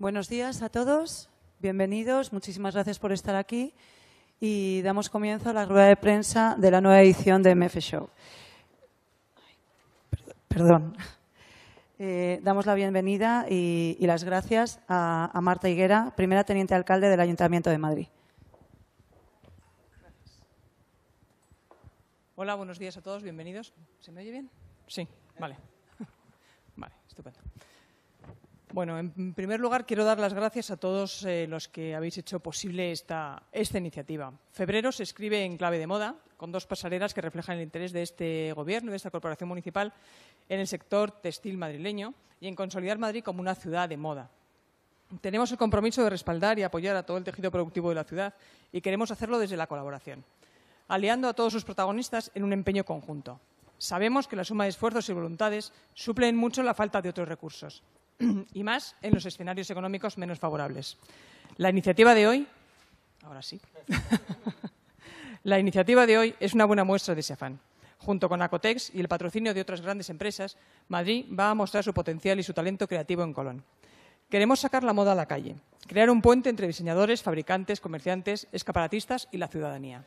Buenos días a todos, bienvenidos, muchísimas gracias por estar aquí y damos comienzo a la rueda de prensa de la nueva edición de MF Show. Perdón. Eh, damos la bienvenida y, las gracias a, a Marta Higuera, primera teniente alcalde del Ayuntamiento de Madrid. Hola, buenos días a todos, bienvenidos. ¿Se me oye bien? Sí, vale. Vale, estupendo. Bueno, en primer lugar quiero dar las gracias a todos eh, los que habéis hecho posible esta, iniciativa. Febrero se escribe en clave de moda, con dos pasarelas que reflejan el interés de este Gobierno y de esta Corporación Municipal en el sector textil madrileño y en consolidar Madrid como una ciudad de moda. Tenemos el compromiso de respaldar y apoyar a todo el tejido productivo de la ciudad y queremos hacerlo desde la colaboración, aliando a todos sus protagonistas en un empeño conjunto. Sabemos que la suma de esfuerzos y voluntades suplen mucho la falta de otros recursos y más en los escenarios económicos menos favorables. La iniciativa de hoy, ahora sí, la iniciativa de hoy es una buena muestra de ese afán. Junto con Acotex y el patrocinio de otras grandes empresas, Madrid va a mostrar su potencial y su talento creativo en Colón. Queremos sacar la moda a la calle, crear un puente entre diseñadores, fabricantes, comerciantes, escaparatistas y la ciudadanía.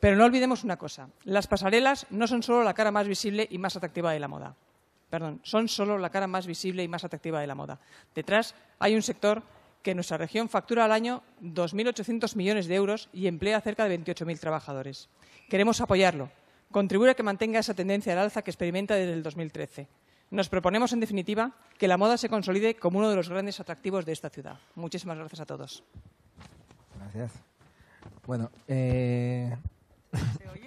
Pero no olvidemos una cosa, las pasarelas no son solo la cara más visible y más atractiva de la moda perdón, son solo la cara más visible y más atractiva de la moda. Detrás hay un sector que en nuestra región factura al año 2.800 millones de euros y emplea cerca de 28.000 trabajadores. Queremos apoyarlo, contribuir a que mantenga esa tendencia al alza que experimenta desde el 2013. Nos proponemos, en definitiva, que la moda se consolide como uno de los grandes atractivos de esta ciudad. Muchísimas gracias a todos. Gracias. Bueno, eh...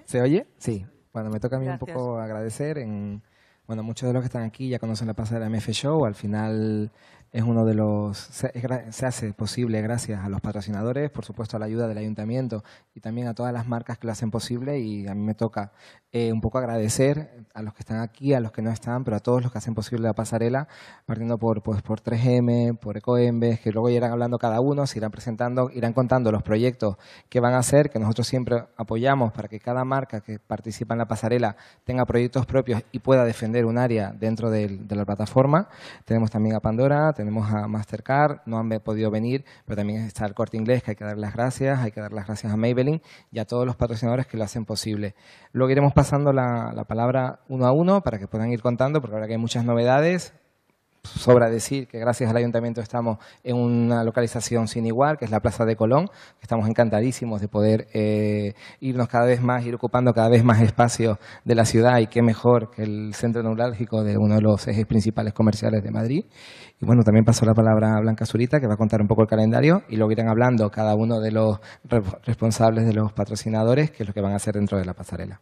¿Se, oye? Sí. Bueno, me toca a mí un poco agradecer en bueno, muchos de los que están aquí ya conocen la pasada de la MF Show. Al final es uno de los se, hace posible gracias a los patrocinadores, por supuesto a la ayuda del ayuntamiento y también a todas las marcas que lo hacen posible y a mí me toca eh, un poco agradecer a los que están aquí, a los que no están, pero a todos los que hacen posible la pasarela, partiendo por pues, por 3M, por Ecoembes, que luego irán hablando cada uno, se irán presentando, irán contando los proyectos que van a hacer, que nosotros siempre apoyamos para que cada marca que participa en la pasarela tenga proyectos propios y pueda defender un área dentro de, de la plataforma. Tenemos también a Pandora, tenemos a Mastercard, no han podido venir, pero también está el corte inglés, que hay que dar las gracias, hay que dar las gracias a Maybelline y a todos los patrocinadores que lo hacen posible. Luego iremos pasando la, la palabra uno a uno para que puedan ir contando, porque ahora que hay muchas novedades, sobra decir que gracias al ayuntamiento estamos en una localización sin igual, que es la Plaza de Colón. Estamos encantadísimos de poder eh, irnos cada vez más, ir ocupando cada vez más espacio de la ciudad y qué mejor que el centro neurálgico de uno de los ejes principales comerciales de Madrid. Y bueno, también paso la palabra a Blanca Zurita, que va a contar un poco el calendario y luego irán hablando cada uno de los responsables de los patrocinadores, que es lo que van a hacer dentro de la pasarela.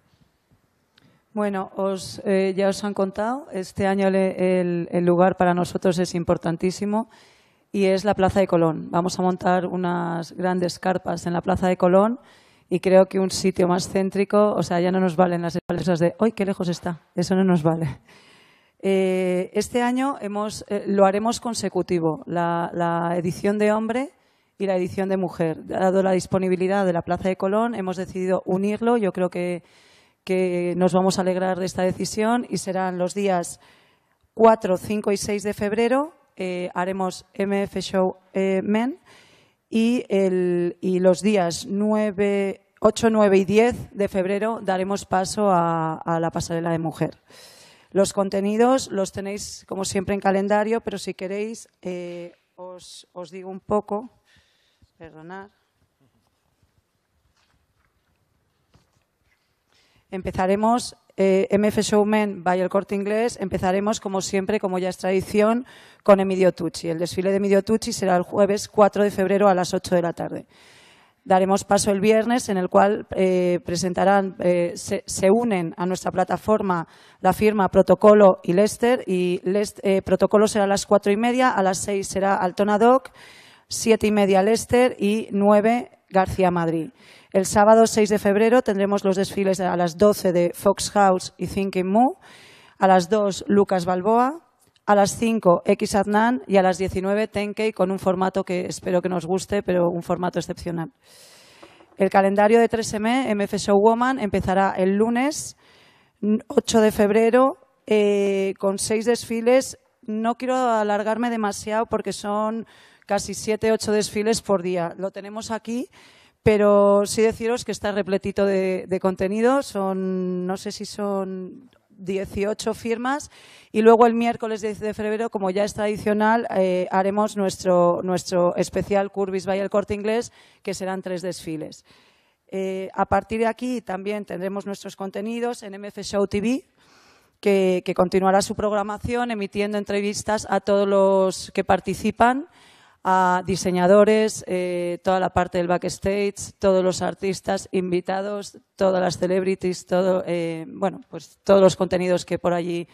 Bueno, os, eh, ya os han contado, este año el, lugar para nosotros es importantísimo y es la Plaza de Colón. Vamos a montar unas grandes carpas en la Plaza de Colón y creo que un sitio más céntrico, o sea, ya no nos valen las empresas de ¡ay, qué lejos está! Eso no nos vale. Eh, este año hemos, eh, lo haremos consecutivo, la, la edición de hombre y la edición de mujer. Dado la disponibilidad de la Plaza de Colón, hemos decidido unirlo. Yo creo que que nos vamos a alegrar de esta decisión y serán los días 4, 5 y 6 de febrero. Eh, haremos MF Show eh, Men y, y, los días 9, 8, 9 y 10 de febrero daremos paso a, la pasarela de mujer. Los contenidos los tenéis, como siempre, en calendario, pero si queréis, eh, os, os, digo un poco. Perdonad. Empezaremos eh, MF Showman by El Corte Inglés. Empezaremos, como siempre, como ya es tradición, con Emidio Tucci. El desfile de Emidio Tucci será el jueves 4 de febrero a las 8 de la tarde. Daremos paso el viernes, en el cual eh, presentarán, eh, se, unen a nuestra plataforma la firma Protocolo y Lester. Y Protocolo será a las cuatro y media, a las 6 será Altona Doc, siete y media Lester y nueve García Madrid. El sábado 6 de febrero tendremos los desfiles a las 12 de Fox House y Thinking Moo, a las 2 Lucas Balboa, a las 5 X Adnan y a las 19 Tenkei con un formato que espero que nos guste, pero un formato excepcional. El calendario de 3M, MF Show Woman, empezará el lunes 8 de febrero eh, con seis desfiles. No quiero alargarme demasiado porque son casi siete, ocho desfiles por día. Lo tenemos aquí, pero sí deciros que está repletito de, contenido. Son, no sé si son 18 firmas y luego el miércoles 10 de febrero, como ya es tradicional, eh, haremos nuestro, nuestro especial Curvis by el Corte Inglés, que serán tres desfiles. Eh, a partir de aquí también tendremos nuestros contenidos en MF Show TV, que continuará su programación emitiendo entrevistas a todos los que participan a diseñadores, eh, toda la parte del backstage, todos los artistas invitados, todas las celebrities, todo, eh, bueno, pues todos los contenidos que por allí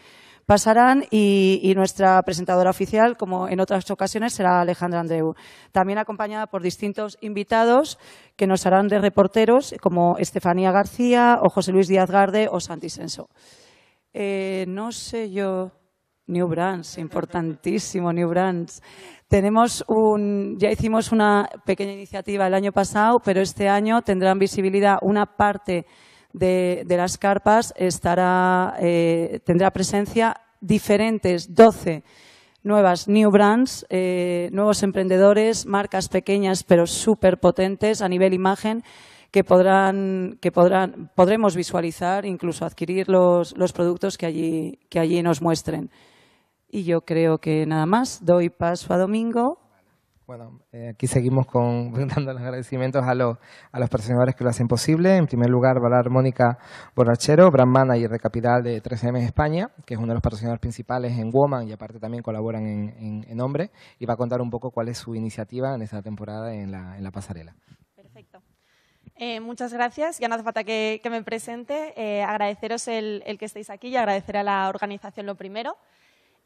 pasarán y, nuestra presentadora oficial, como en otras ocasiones, será Alejandra Andreu. También acompañada por distintos invitados que nos harán de reporteros, como Estefanía García o José Luis Díaz Garde o Santi Senso. Eh, no sé yo. New Brands, importantísimo, New Brands. Tenemos un, ya hicimos una pequeña iniciativa el año pasado, pero este año tendrán visibilidad una parte de, las carpas, eh, tendrá presencia diferentes, 12 nuevas new brands, eh, nuevos emprendedores, marcas pequeñas pero súper potentes a nivel imagen que, podrán, que podrán, podremos visualizar, incluso adquirir los, los productos que allí, que allí nos muestren. Y yo creo que nada más. Doy paso a Domingo. Bueno, eh, aquí seguimos con, dando los agradecimientos a, los, a los patrocinadores que lo hacen posible. En primer lugar, va hablar Mónica Borrachero, brand manager de Capital de 3M España, que es uno de los patrocinadores principales en Woman y aparte también colaboran en, en, Hombre. Y va a contar un poco cuál es su iniciativa en esta temporada en la, en la pasarela. Perfecto. Eh, muchas gracias. Ya no hace falta que, que me presente. Eh, agradeceros el, el que estéis aquí y agradecer a la organización lo primero.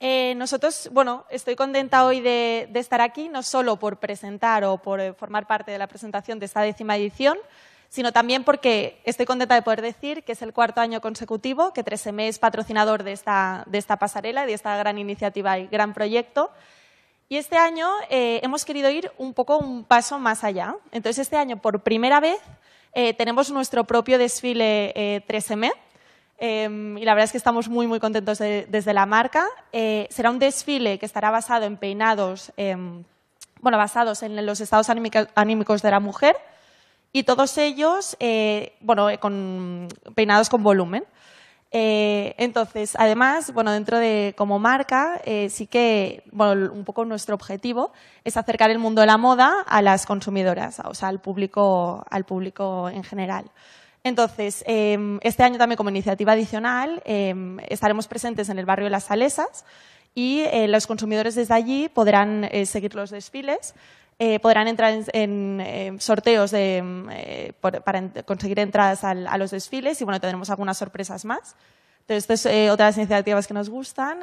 Eh, nosotros, bueno, estoy contenta hoy de, estar aquí, no solo por presentar o por eh, formar parte de la presentación de esta décima edición, sino también porque estoy contenta de poder decir que es el cuarto año consecutivo que 3M es patrocinador de esta, de esta pasarela y de esta gran iniciativa y gran proyecto. Y este año eh, hemos querido ir un poco un paso más allá. Entonces, este año, por primera vez, tenemos nuestro propio desfile 3M Em, y la verdad es que estamos muy, muy contentos desde la marca. Eh, será un desfile que estará basado en peinados, em, bueno, basados en los estados anímicos de la mujer y todos ellos, eh, bueno, eh, con, peinados con volumen. entonces, además, bueno, dentro de como marca, sí que, bueno, un poco nuestro objetivo es acercar el mundo de la moda a las consumidoras, o sea, al público, al público en general. Entonces, em, este año también como iniciativa adicional em, estaremos presentes en el barrio de Las Salesas y eh, los consumidores desde allí podrán eh, seguir los desfiles, eh, podrán entrar en, em, sorteos para conseguir entradas a los desfiles y bueno, tendremos algunas sorpresas más. Entonces, estas otras iniciativas que nos gustan.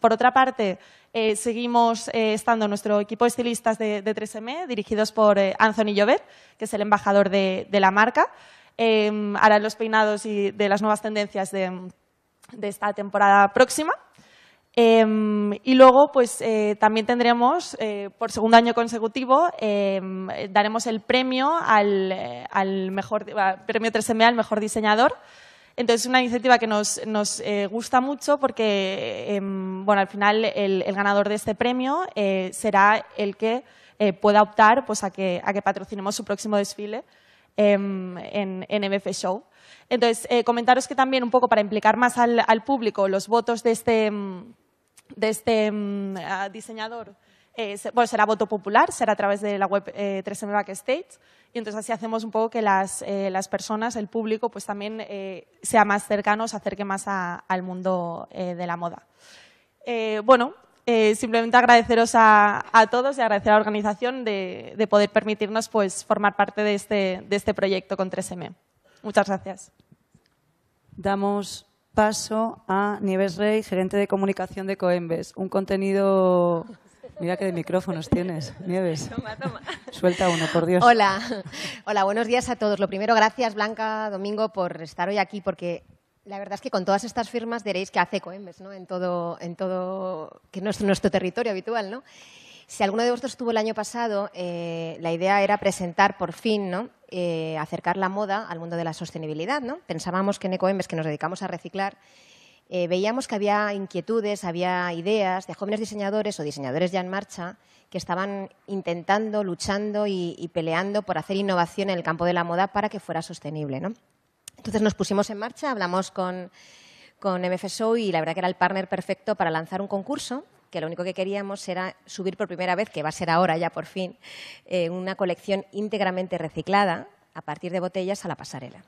por otra parte, seguimos estando nuestro equipo de estilistas de, 3M, dirigidos por Anthony Llobet, que es el embajador de la marca eh, los peinados y de las nuevas tendencias de, esta temporada próxima. Em, y luego, pues eh, también tendremos, eh, por segundo año consecutivo, em, daremos el premio al, eh, mejor premio 3 al mejor diseñador. Entonces, es una iniciativa que nos, gusta mucho porque, bueno, al final el, ganador de este premio será el que pueda optar pues, a, que, a que patrocinemos su próximo desfile Em, en, en MF Show. Entonces, eh, comentaros que también un poco para implicar más al, público los votos de este, em, de este em, ah, diseñador. Eh, bueno, será voto popular, será a través de la web 3M eh, Backstage y entonces así hacemos un poco que las, personas, el público, pues también sea más cercano, se acerque más al mundo de la moda. bueno, eh, simplemente agradeceros a, todos y agradecer a la organización de, poder permitirnos pues, formar parte de este, este proyecto con 3M. Muchas gracias. Damos paso a Nieves Rey, gerente de comunicación de Coembes. Un contenido Mira qué de micrófonos tienes, Nieves. Toma, toma. Suelta uno, por Dios. Hola. Hola, buenos días a todos. Lo primero, gracias Blanca, Domingo, por estar hoy aquí, porque la verdad es que con todas estas firmas diréis que hace Coembes, ¿no? En todo, en todo que es nuestro, territorio habitual, ¿no? Si alguno de vosotros estuvo el año pasado, eh, la idea era presentar por fin, ¿no? Eh, acercar la moda al mundo de la sostenibilidad, ¿no? Pensábamos que en Ecoembes, que nos dedicamos a reciclar, eh, veíamos que había inquietudes, había ideas de jóvenes diseñadores o diseñadores ya en marcha que estaban intentando, luchando y, y peleando por hacer innovación en el campo de la moda para que fuera sostenible, ¿no? Entonces nos pusimos en marcha, hablamos con, con MFSO y la verdad que era el partner perfecto para lanzar un concurso que lo único que queríamos era subir por primera vez, que va a ser ahora ya por fin, eh, una colección íntegramente reciclada a partir de botellas a la pasarela.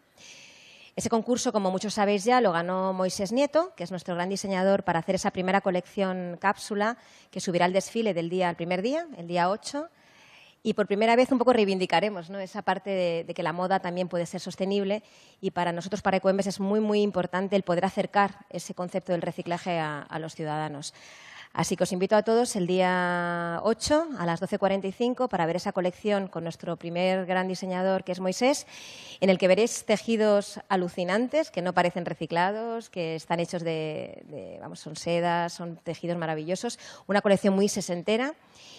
Ese concurso, como muchos sabéis ya, lo ganó Moisés Nieto, que es nuestro gran diseñador para hacer esa primera colección cápsula que subirá al desfile del día al primer día, el día 8, y por primera vez un poco reivindicaremos ¿no? esa parte de, que la moda también puede ser sostenible y para nosotros, para Ecoembes, es muy, muy importante el poder acercar ese concepto del reciclaje a, los ciudadanos. Así que os invito a todos el día 8 a las 12.45 para ver esa colección con nuestro primer gran diseñador, que es Moisés, en el que veréis tejidos alucinantes que no parecen reciclados, que están hechos de, de vamos, son sedas, son tejidos maravillosos. Una colección muy sesentera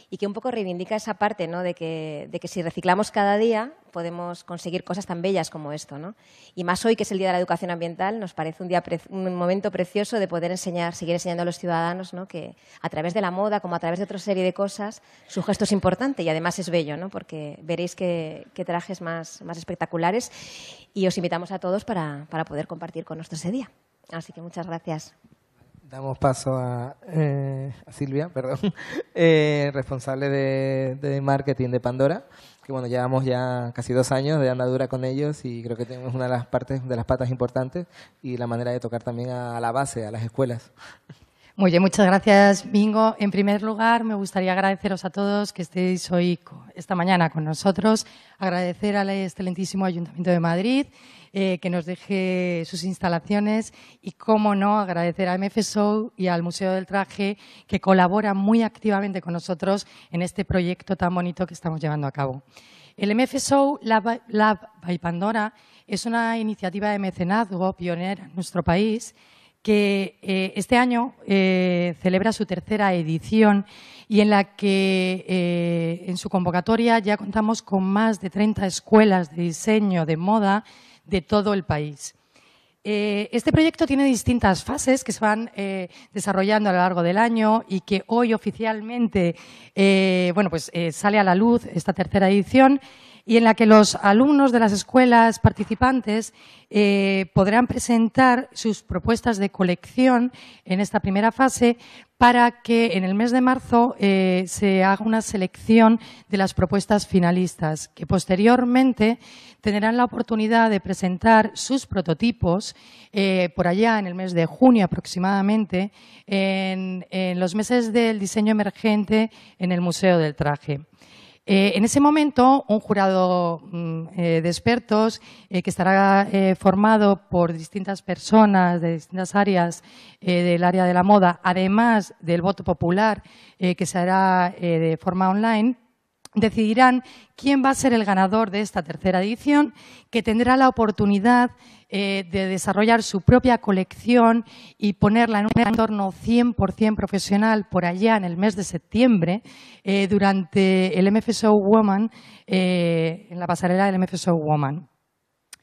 y que un poco reivindica esa parte de, que, si reciclamos cada día podemos conseguir cosas tan bellas como esto. ¿no? Y más hoy, que es el Día de la Educación Ambiental, nos parece un, día un momento precioso de poder enseñar, seguir enseñando a los ciudadanos ¿no? que a través de la moda, como a través de otra serie de cosas, su gesto es importante y además es bello, porque veréis qué trajes más, más, espectaculares y os invitamos a todos para, para poder compartir con nosotros ese día. Así que muchas gracias damos paso a, eh, Silvia, perdón, eh, responsable de, marketing de Pandora, que bueno, llevamos ya casi dos años de andadura con ellos y creo que tenemos una de las partes, de las patas importantes y la manera de tocar también a, a la base, a las escuelas. Muy bien, muchas gracias, Bingo. En primer lugar, me gustaría agradeceros a todos que estéis hoy esta mañana con nosotros, agradecer al excelentísimo Ayuntamiento de Madrid eh, que nos deje sus instalaciones y, cómo no, agradecer a MFSO y al Museo del Traje que colaboran muy activamente con nosotros en este proyecto tan bonito que estamos llevando a cabo. El MFSO Lab, Lab by Pandora es una iniciativa de mecenazgo pionera en nuestro país que eh, este año eh, celebra su tercera edición y en la que en su convocatoria ya contamos con más de 30 escuelas de diseño de moda de todo el país. Eh, este proyecto tiene distintas fases que se van eh, desarrollando a lo largo del año y que hoy oficialmente eh, pues, sale a la luz esta tercera edición y en la que los alumnos de las escuelas participantes eh, podrán presentar sus propuestas de colección en esta primera fase para que en el mes de marzo eh, se haga una selección de las propuestas finalistas, que posteriormente tendrán la oportunidad de presentar sus prototipos eh, por allá en el mes de junio aproximadamente, en los meses del diseño emergente en el Museo del Traje. Eh, en ese momento, un jurado mm, eh, de expertos eh, que estará formado por distintas personas de distintas áreas del área de la moda, además del voto popular que se hará de forma online, decidirán quién va a ser el ganador de esta tercera edición, que tendrá la oportunidad eh, de desarrollar su propia colección y ponerla en un entorno 100% profesional por allá en el mes de septiembre eh, durante el MFSO Woman, eh, en la pasarela del MFSO Woman.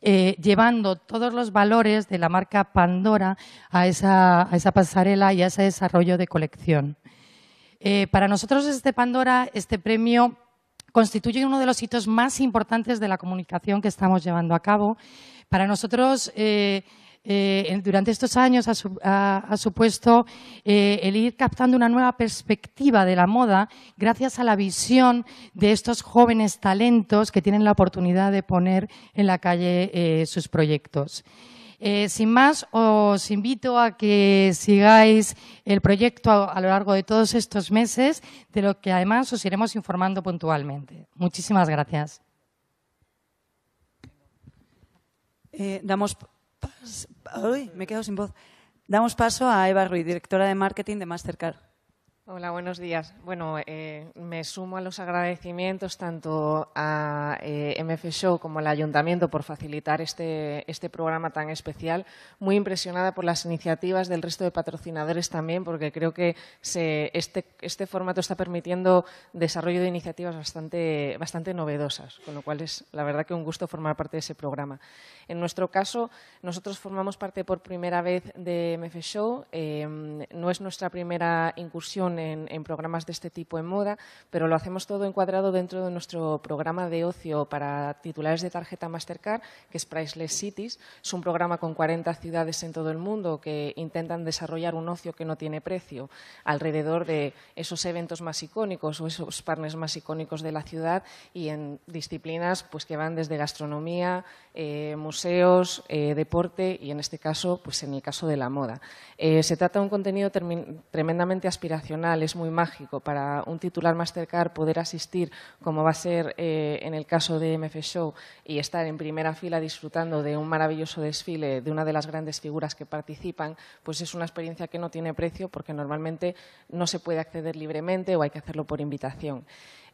llevando todos los valores de la marca Pandora a esa, a esa pasarela y a ese desarrollo de colección. para nosotros este Pandora este premio constituye uno de los hitos más importantes de la comunicación que estamos llevando a cabo. Para nosotros, eh, eh, durante estos años ha, supuesto eh, el ir captando una nueva perspectiva de la moda gracias a la visión de estos jóvenes talentos que tienen la oportunidad de poner en la calle sus proyectos. Eh, sin más, os invito a que sigáis el proyecto a, lo largo de todos estos meses, de lo que además os iremos informando puntualmente. Muchísimas gracias. Eh, damos, me quedo sin voz. damos paso a Eva Ruiz, directora de marketing de Mastercard. Hola, buenos días. Bueno, eh, me sumo a los agradecimientos tanto a eh, MF Show como al Ayuntamiento por facilitar este, este programa tan especial. Muy impresionada por las iniciativas del resto de patrocinadores también, porque creo que se, este, este formato está permitiendo desarrollo de iniciativas bastante, bastante novedosas, con lo cual es la verdad que un gusto formar parte de ese programa. En nuestro caso, nosotros formamos parte por primera vez de MF Show. Eh, no es nuestra primera incursión en, programas de este tipo en moda, pero lo hacemos todo encuadrado dentro de nuestro programa de ocio para titulares de tarjeta Mastercard, que es Priceless Cities. Es un programa con 40 ciudades en todo el mundo que intentan desarrollar un ocio que no tiene precio alrededor de esos eventos más icónicos o esos partners más icónicos de la ciudad y en disciplinas pues, que van desde gastronomía, eh, museos, eh, deporte y en este caso, pues en el caso de la moda. Eh, se trata de un contenido tremendamente aspiracional es muy mágico para un titular Mastercard poder asistir, como va a ser eh, en el caso de MF Show, y estar en primera fila disfrutando de un maravilloso desfile de una de las grandes figuras que participan, pues es una experiencia que no tiene precio porque normalmente no se puede acceder libremente o hay que hacerlo por invitación.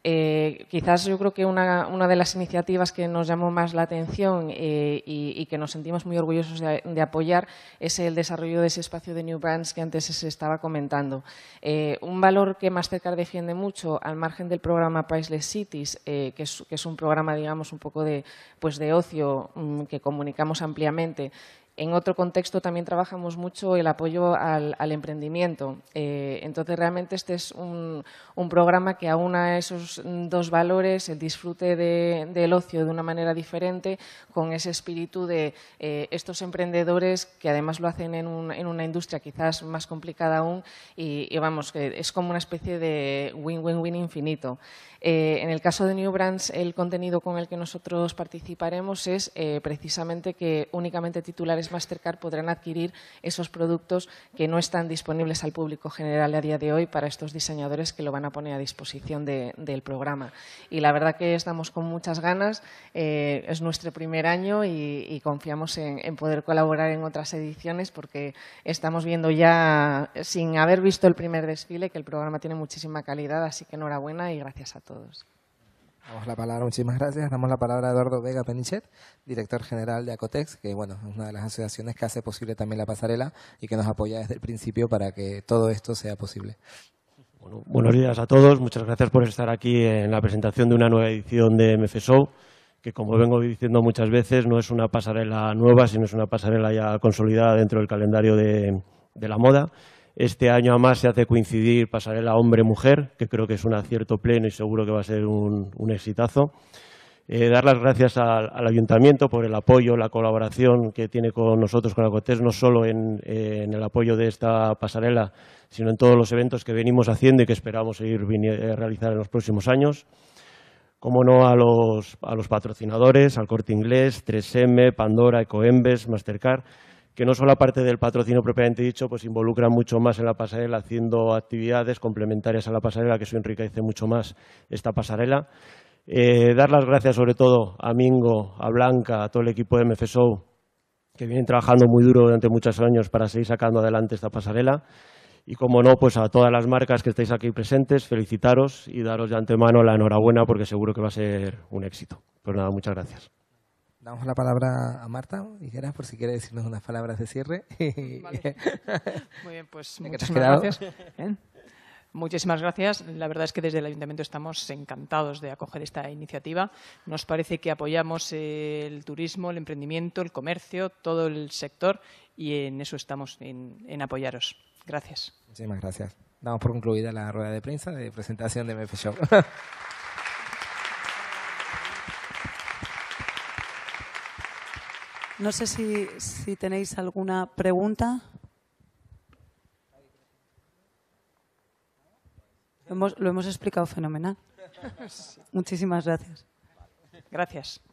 Eh, quizás yo creo que una, de las iniciativas que nos llamó más la atención eh, y, que nos sentimos muy orgullosos de, apoyar es el desarrollo de ese espacio de New Brands que antes se estaba comentando. Eh, un valor que más cerca defiende mucho al margen del programa Priceless Cities, que es, un programa, digamos, un poco de, pues de ocio mm, que comunicamos ampliamente en otro contexto también trabajamos mucho el apoyo al, emprendimiento. Eh, entonces, realmente este es un, programa que aúna esos dos valores, el disfrute del ocio de una manera diferente, con ese espíritu de eh, estos emprendedores que además lo hacen en, una industria quizás más complicada aún y, y vamos, que es como una especie de win-win-win infinito. Eh, en el caso de New Brands, el contenido con el que nosotros participaremos es eh, precisamente que únicamente titulares Mastercard podrán adquirir esos productos que no están disponibles al público general a día de hoy para estos diseñadores que lo van a poner a disposición del programa. Y la verdad que estamos con muchas ganas. Eh, es nuestro primer año y, confiamos en, en, poder colaborar en otras ediciones porque estamos viendo ya, sin haber visto el primer desfile, que el programa tiene muchísima calidad. Así que enhorabuena y gracias a todos todos. Damos la palabra, muchísimas gracias. Damos la palabra a Eduardo Vega Penichet, director general de Acotex, que bueno, es una de las asociaciones que hace posible también la pasarela y que nos apoya desde el principio para que todo esto sea posible. buenos días a todos, muchas gracias por estar aquí en la presentación de una nueva edición de MFSO, que como vengo diciendo muchas veces, no es una pasarela nueva, sino es una pasarela ya consolidada dentro del calendario de, de la moda este año además se hace coincidir Pasarela Hombre-Mujer, que creo que es un acierto pleno y seguro que va a ser un, exitazo. Eh, dar las gracias al, Ayuntamiento por el apoyo, la colaboración que tiene con nosotros, con Acotes, no solo en, el apoyo de esta pasarela, sino en todos los eventos que venimos haciendo y que esperamos seguir realizando eh, realizar en los próximos años. Como no a los, a los patrocinadores, al Corte Inglés, 3M, Pandora, Ecoembes, Mastercard, que no solo aparte del patrocinio propiamente dicho, pues involucran mucho más en la pasarela haciendo actividades complementarias a la pasarela, que eso enriquece mucho más esta pasarela. Eh, dar las gracias sobre todo a Mingo, a Blanca, a todo el equipo de MFSO, que vienen trabajando muy duro durante muchos años para seguir sacando adelante esta pasarela. Y como no, pues a todas las marcas que estáis aquí presentes, felicitaros y daros de antemano la enhorabuena porque seguro que va a ser un éxito. Pues nada, muchas gracias damos la palabra a Marta por si quiere decirnos unas palabras de cierre. Muy bien, pues muchas gracias. ¿Eh? Muchísimas gracias. La verdad es que desde el Ayuntamiento estamos encantados de acoger esta iniciativa. Nos parece que apoyamos el turismo, el emprendimiento, el comercio, todo el sector y en eso estamos, en, apoyaros. Gracias. Muchísimas gracias. Damos por concluida la rueda de prensa de presentación de MF No sé si, tenéis alguna pregunta. Lo hemos, explicado fenomenal. Muchísimas gracias. Gracias.